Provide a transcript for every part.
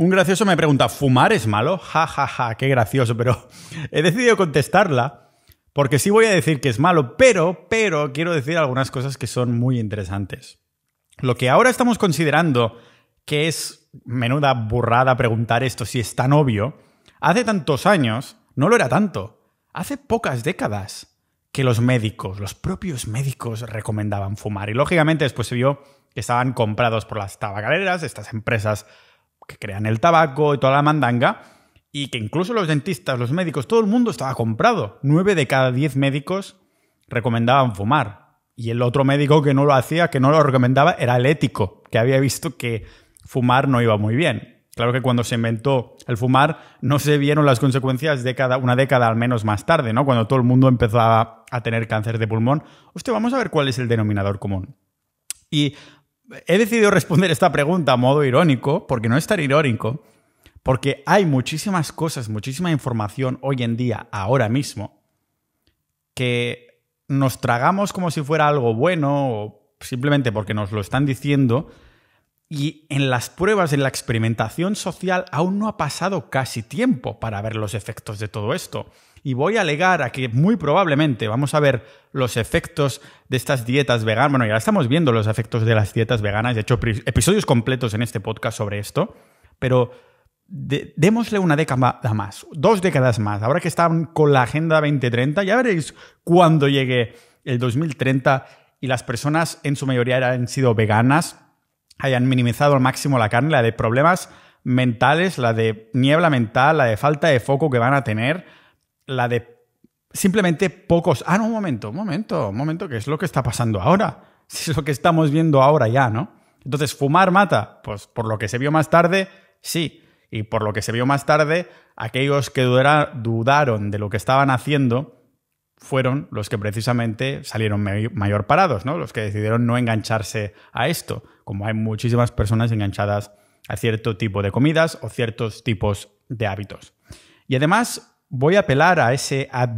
Un gracioso me pregunta, ¿fumar es malo? Ja, ja, ja, qué gracioso, pero he decidido contestarla porque sí voy a decir que es malo, pero, pero quiero decir algunas cosas que son muy interesantes. Lo que ahora estamos considerando que es menuda burrada preguntar esto si es tan obvio, hace tantos años no lo era tanto. Hace pocas décadas que los médicos, los propios médicos recomendaban fumar y lógicamente después se vio que estaban comprados por las tabacaleras, estas empresas que crean el tabaco y toda la mandanga, y que incluso los dentistas, los médicos, todo el mundo estaba comprado. Nueve de cada diez médicos recomendaban fumar. Y el otro médico que no lo hacía, que no lo recomendaba, era el ético, que había visto que fumar no iba muy bien. Claro que cuando se inventó el fumar no se vieron las consecuencias de cada una década al menos más tarde, ¿no? Cuando todo el mundo empezaba a tener cáncer de pulmón. Hostia, vamos a ver cuál es el denominador común. Y he decidido responder esta pregunta a modo irónico, porque no es tan irónico, porque hay muchísimas cosas, muchísima información hoy en día, ahora mismo, que nos tragamos como si fuera algo bueno o simplemente porque nos lo están diciendo y en las pruebas, en la experimentación social, aún no ha pasado casi tiempo para ver los efectos de todo esto. Y voy a alegar a que muy probablemente vamos a ver los efectos de estas dietas veganas. Bueno, ya estamos viendo los efectos de las dietas veganas. He hecho episodios completos en este podcast sobre esto. Pero démosle una década más, dos décadas más. Ahora que están con la Agenda 2030, ya veréis cuando llegue el 2030 y las personas en su mayoría han sido veganas hayan minimizado al máximo la carne, la de problemas mentales, la de niebla mental, la de falta de foco que van a tener, la de simplemente pocos... Ah, no, un momento, un momento, un momento, que es lo que está pasando ahora, es lo que estamos viendo ahora ya, ¿no? Entonces, ¿fumar mata? Pues por lo que se vio más tarde, sí. Y por lo que se vio más tarde, aquellos que dudaron de lo que estaban haciendo fueron los que precisamente salieron mayor parados, ¿no? Los que decidieron no engancharse a esto como hay muchísimas personas enganchadas a cierto tipo de comidas o ciertos tipos de hábitos. Y además voy a apelar a ese ad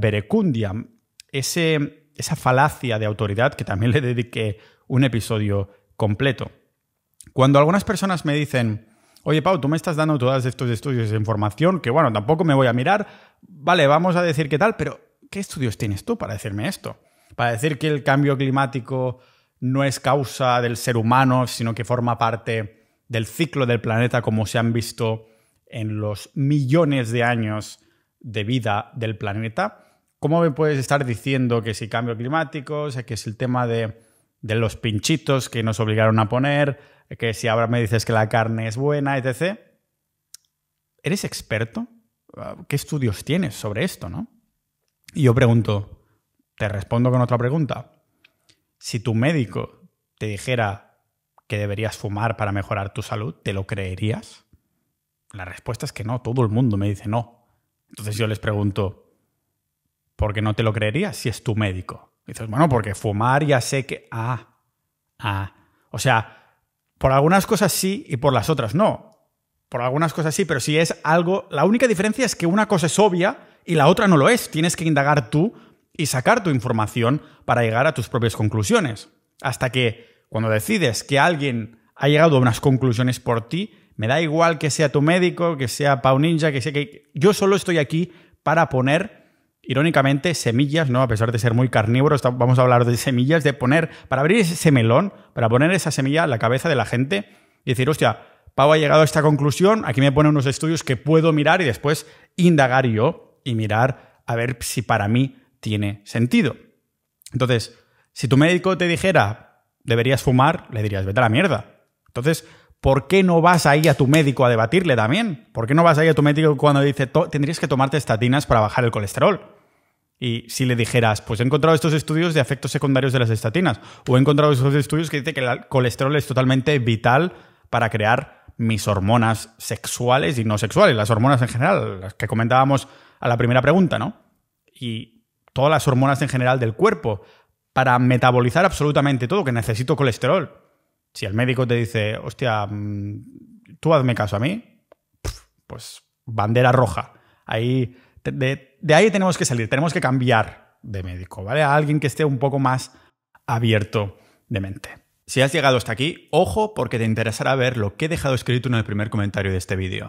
ese, esa falacia de autoridad que también le dediqué un episodio completo. Cuando algunas personas me dicen, oye Pau, tú me estás dando todos estos estudios de información, que bueno, tampoco me voy a mirar, vale, vamos a decir qué tal, pero ¿qué estudios tienes tú para decirme esto? Para decir que el cambio climático no es causa del ser humano, sino que forma parte del ciclo del planeta como se han visto en los millones de años de vida del planeta. ¿Cómo me puedes estar diciendo que si cambio climático, que es el tema de, de los pinchitos que nos obligaron a poner, que si ahora me dices que la carne es buena, etc. ¿Eres experto? ¿Qué estudios tienes sobre esto, no? Y yo pregunto, te respondo con otra pregunta. Si tu médico te dijera que deberías fumar para mejorar tu salud, ¿te lo creerías? La respuesta es que no, todo el mundo me dice no. Entonces yo les pregunto, ¿por qué no te lo creerías si es tu médico? dices, bueno, porque fumar ya sé que... Ah, ah. O sea, por algunas cosas sí y por las otras no. Por algunas cosas sí, pero si es algo... La única diferencia es que una cosa es obvia y la otra no lo es. Tienes que indagar tú y sacar tu información para llegar a tus propias conclusiones. Hasta que, cuando decides que alguien ha llegado a unas conclusiones por ti, me da igual que sea tu médico, que sea Pau Ninja, que sea que... Yo solo estoy aquí para poner, irónicamente, semillas, ¿no? A pesar de ser muy carnívoro, vamos a hablar de semillas, de poner, para abrir ese melón, para poner esa semilla en la cabeza de la gente y decir, hostia, Pau ha llegado a esta conclusión, aquí me pone unos estudios que puedo mirar y después indagar yo y mirar a ver si para mí tiene sentido. Entonces, si tu médico te dijera, deberías fumar, le dirías, vete a la mierda. Entonces, ¿por qué no vas ahí a tu médico a debatirle también? ¿Por qué no vas ahí a tu médico cuando dice, tendrías que tomarte estatinas para bajar el colesterol? Y si le dijeras, pues he encontrado estos estudios de efectos secundarios de las estatinas, o he encontrado estos estudios que dicen que el colesterol es totalmente vital para crear mis hormonas sexuales y no sexuales, las hormonas en general, las que comentábamos a la primera pregunta, ¿no? Y todas las hormonas en general del cuerpo, para metabolizar absolutamente todo, que necesito colesterol. Si el médico te dice, hostia, mm, tú hazme caso a mí, pues bandera roja. Ahí, de, de ahí tenemos que salir, tenemos que cambiar de médico, ¿vale? A alguien que esté un poco más abierto de mente. Si has llegado hasta aquí, ojo porque te interesará ver lo que he dejado escrito en el primer comentario de este vídeo.